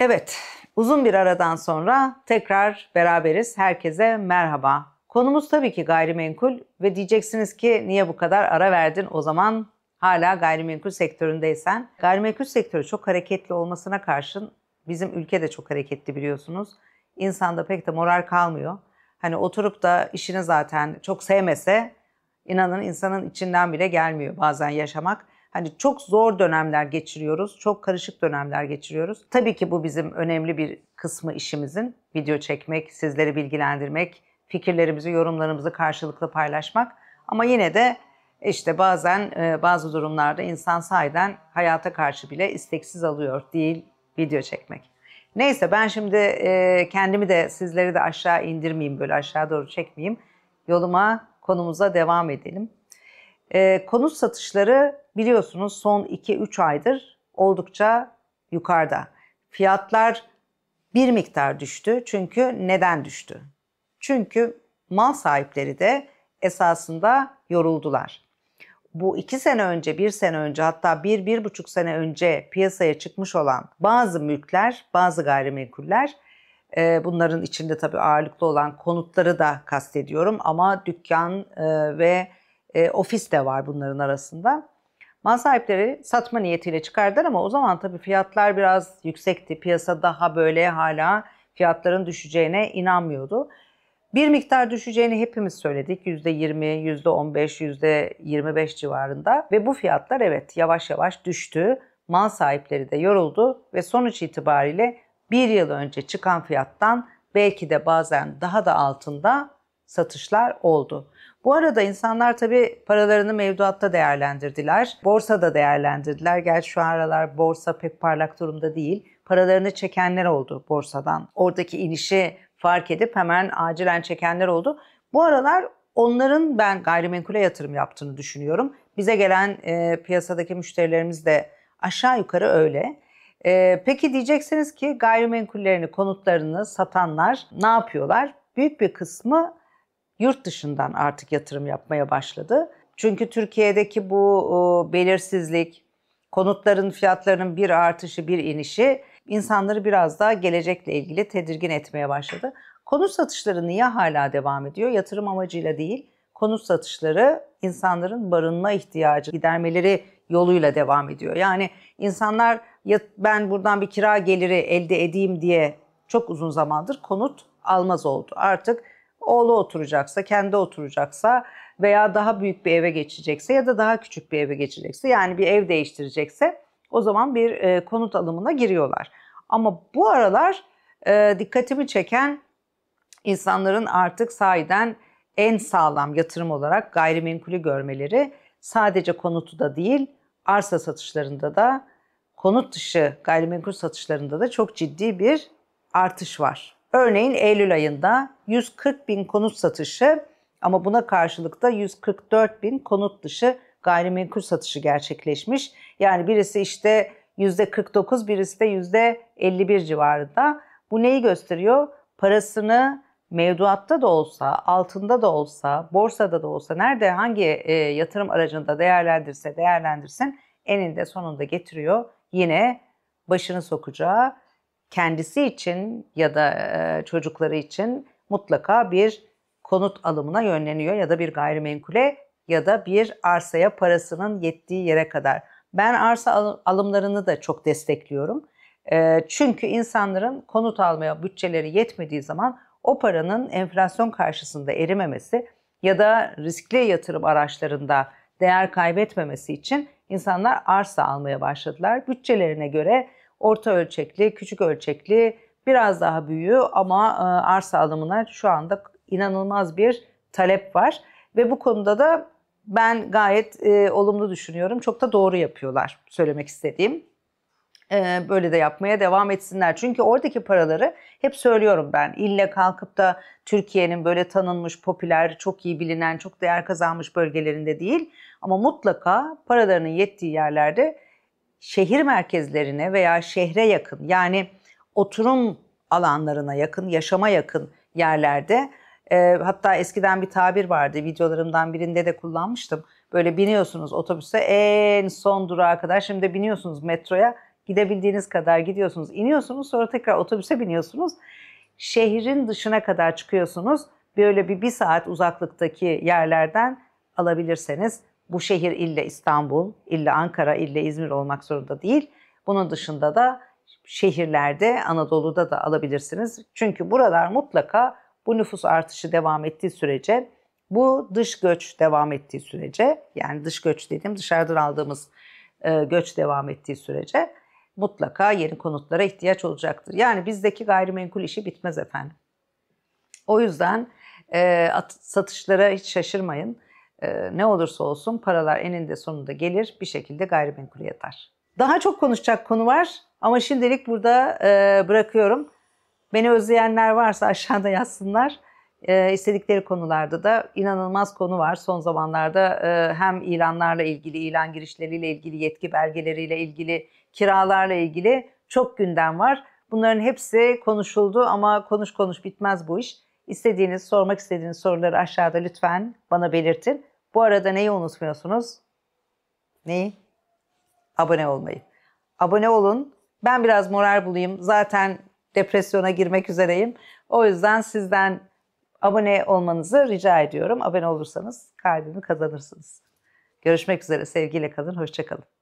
Evet, uzun bir aradan sonra tekrar beraberiz. Herkese merhaba. Konumuz tabii ki gayrimenkul ve diyeceksiniz ki niye bu kadar ara verdin o zaman hala gayrimenkul sektöründeysen. Gayrimenkul sektörü çok hareketli olmasına karşın bizim ülke de çok hareketli biliyorsunuz. İnsanda pek de moral kalmıyor. Hani oturup da işini zaten çok sevmese inanın insanın içinden bile gelmiyor bazen yaşamak. Hani çok zor dönemler geçiriyoruz, çok karışık dönemler geçiriyoruz. Tabii ki bu bizim önemli bir kısmı işimizin. Video çekmek, sizleri bilgilendirmek, fikirlerimizi, yorumlarımızı karşılıklı paylaşmak. Ama yine de işte bazen e, bazı durumlarda insan sahiden hayata karşı bile isteksiz alıyor değil video çekmek. Neyse ben şimdi e, kendimi de sizleri de aşağı indirmeyeyim böyle aşağı doğru çekmeyeyim. Yoluma konumuza devam edelim. E, konut satışları biliyorsunuz son 2-3 aydır oldukça yukarıda. Fiyatlar bir miktar düştü. Çünkü neden düştü? Çünkü mal sahipleri de esasında yoruldular. Bu iki sene önce, bir sene önce hatta bir, bir buçuk sene önce piyasaya çıkmış olan bazı mülkler, bazı gayrimenkuller e, bunların içinde tabii ağırlıklı olan konutları da kastediyorum ama dükkan e, ve e, ofis de var bunların arasında. Mal sahipleri satma niyetiyle çıkardılar ama o zaman tabii fiyatlar biraz yüksekti. Piyasa daha böyle hala fiyatların düşeceğine inanmıyordu. Bir miktar düşeceğini hepimiz söyledik. %20, %15, %25 civarında ve bu fiyatlar evet yavaş yavaş düştü. Mal sahipleri de yoruldu ve sonuç itibariyle bir yıl önce çıkan fiyattan belki de bazen daha da altında satışlar oldu. Bu arada insanlar tabii paralarını mevduatta değerlendirdiler. Borsada değerlendirdiler. Gerçi şu aralar borsa pek parlak durumda değil. Paralarını çekenler oldu borsadan. Oradaki inişi fark edip hemen acilen çekenler oldu. Bu aralar onların ben gayrimenkule yatırım yaptığını düşünüyorum. Bize gelen e, piyasadaki müşterilerimiz de aşağı yukarı öyle. E, peki diyeceksiniz ki gayrimenkullerini, konutlarını satanlar ne yapıyorlar? Büyük bir kısmı yurt dışından artık yatırım yapmaya başladı. Çünkü Türkiye'deki bu e, belirsizlik, konutların fiyatlarının bir artışı bir inişi insanları biraz daha gelecekle ilgili tedirgin etmeye başladı. Konut satışları niye hala devam ediyor? Yatırım amacıyla değil, konut satışları insanların barınma ihtiyacı gidermeleri yoluyla devam ediyor. Yani insanlar ben buradan bir kira geliri elde edeyim diye çok uzun zamandır konut almaz oldu. Artık oğlu oturacaksa, kendi oturacaksa veya daha büyük bir eve geçecekse ya da daha küçük bir eve geçecekse yani bir ev değiştirecekse o zaman bir e, konut alımına giriyorlar. Ama bu aralar e, dikkatimi çeken insanların artık sahiden en sağlam yatırım olarak gayrimenkulü görmeleri sadece konutu da değil arsa satışlarında da konut dışı gayrimenkul satışlarında da çok ciddi bir artış var. Örneğin Eylül ayında 140 bin konut satışı ama buna karşılık da 144 bin konut dışı gayrimenkul satışı gerçekleşmiş. Yani birisi işte %49 birisi de %51 civarında. Bu neyi gösteriyor? Parasını mevduatta da olsa, altında da olsa, borsada da olsa, nerede hangi e, yatırım aracında değerlendirse değerlendirsin eninde sonunda getiriyor. Yine başını sokacağı kendisi için ya da çocukları için mutlaka bir konut alımına yönleniyor ya da bir gayrimenkule ya da bir arsaya parasının yettiği yere kadar. Ben arsa alımlarını da çok destekliyorum. çünkü insanların konut almaya bütçeleri yetmediği zaman o paranın enflasyon karşısında erimemesi ya da riskli yatırım araçlarında değer kaybetmemesi için insanlar arsa almaya başladılar. Bütçelerine göre orta ölçekli, küçük ölçekli, biraz daha büyüğü ama e, arsa alımına şu anda inanılmaz bir talep var. Ve bu konuda da ben gayet e, olumlu düşünüyorum. Çok da doğru yapıyorlar söylemek istediğim. E, böyle de yapmaya devam etsinler. Çünkü oradaki paraları hep söylüyorum ben. İlle kalkıp da Türkiye'nin böyle tanınmış, popüler, çok iyi bilinen, çok değer kazanmış bölgelerinde değil. Ama mutlaka paralarının yettiği yerlerde şehir merkezlerine veya şehre yakın yani oturum alanlarına yakın, yaşama yakın yerlerde e, hatta eskiden bir tabir vardı videolarımdan birinde de kullanmıştım. Böyle biniyorsunuz otobüse en son durağa kadar şimdi de biniyorsunuz metroya gidebildiğiniz kadar gidiyorsunuz iniyorsunuz sonra tekrar otobüse biniyorsunuz. Şehrin dışına kadar çıkıyorsunuz böyle bir bir saat uzaklıktaki yerlerden alabilirseniz bu şehir ille İstanbul, ille Ankara, ille İzmir olmak zorunda değil. Bunun dışında da şehirlerde, Anadolu'da da alabilirsiniz. Çünkü buralar mutlaka bu nüfus artışı devam ettiği sürece, bu dış göç devam ettiği sürece, yani dış göç dediğim dışarıdan aldığımız e, göç devam ettiği sürece mutlaka yeni konutlara ihtiyaç olacaktır. Yani bizdeki gayrimenkul işi bitmez efendim. O yüzden e, satışlara hiç şaşırmayın. Ee, ne olursa olsun paralar eninde sonunda gelir bir şekilde gayrimenkul yatar. Daha çok konuşacak konu var ama şimdilik burada e, bırakıyorum. Beni özleyenler varsa aşağıda yazsınlar. E, istedikleri konularda da inanılmaz konu var. Son zamanlarda e, hem ilanlarla ilgili, ilan girişleriyle ilgili, yetki belgeleriyle ilgili, kiralarla ilgili çok gündem var. Bunların hepsi konuşuldu ama konuş konuş bitmez bu iş. İstediğiniz, sormak istediğiniz soruları aşağıda lütfen bana belirtin. Bu arada neyi unutmuyorsunuz? Neyi? Abone olmayı. Abone olun. Ben biraz moral bulayım. Zaten depresyona girmek üzereyim. O yüzden sizden abone olmanızı rica ediyorum. Abone olursanız kalbimi kazanırsınız. Görüşmek üzere. Sevgiyle kalın. Hoşçakalın.